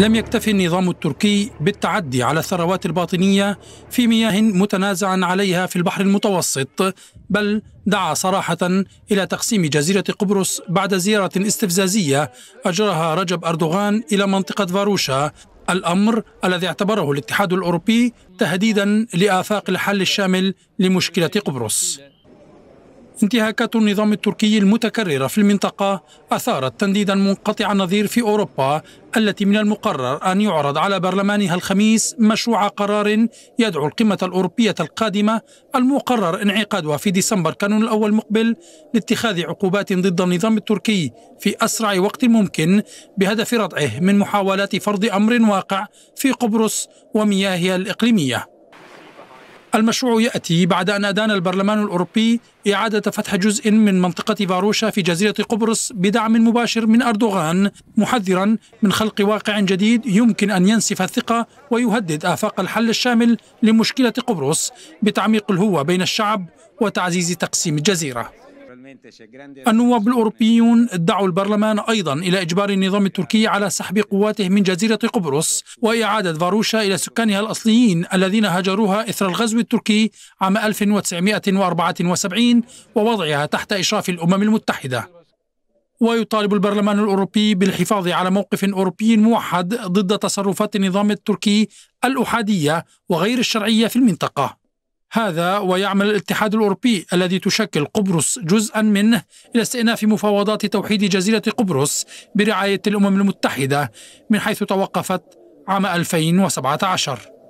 لم يكتف النظام التركي بالتعدي على الثروات الباطنية في مياه متنازع عليها في البحر المتوسط بل دعا صراحة إلى تقسيم جزيرة قبرص بعد زيارة استفزازية اجرها رجب أردوغان إلى منطقة فاروشا الأمر الذي اعتبره الاتحاد الأوروبي تهديدا لآفاق الحل الشامل لمشكلة قبرص انتهاكات النظام التركي المتكررة في المنطقة أثارت تنديدا منقطع النظير في أوروبا التي من المقرر أن يعرض على برلمانها الخميس مشروع قرار يدعو القمة الأوروبية القادمة المقرر انعقادها في ديسمبر كانون الأول المقبل لاتخاذ عقوبات ضد النظام التركي في أسرع وقت ممكن بهدف ردعه من محاولات فرض أمر واقع في قبرص ومياهها الإقليمية المشروع يأتي بعد أن أدان البرلمان الأوروبي إعادة فتح جزء من منطقة فاروشا في جزيرة قبرص بدعم مباشر من أردوغان محذرا من خلق واقع جديد يمكن أن ينسف الثقة ويهدد آفاق الحل الشامل لمشكلة قبرص بتعميق الهوة بين الشعب وتعزيز تقسيم الجزيرة النواب الأوروبيون دعوا البرلمان أيضا إلى إجبار النظام التركي على سحب قواته من جزيرة قبرص وإعادة فاروشا إلى سكانها الأصليين الذين هجروها إثر الغزو التركي عام 1974 ووضعها تحت إشراف الأمم المتحدة ويطالب البرلمان الأوروبي بالحفاظ على موقف أوروبي موحد ضد تصرفات النظام التركي الأحادية وغير الشرعية في المنطقة هذا ويعمل الاتحاد الأوروبي الذي تشكل قبرص جزءا منه إلى استئناف مفاوضات توحيد جزيرة قبرص برعاية الأمم المتحدة من حيث توقفت عام 2017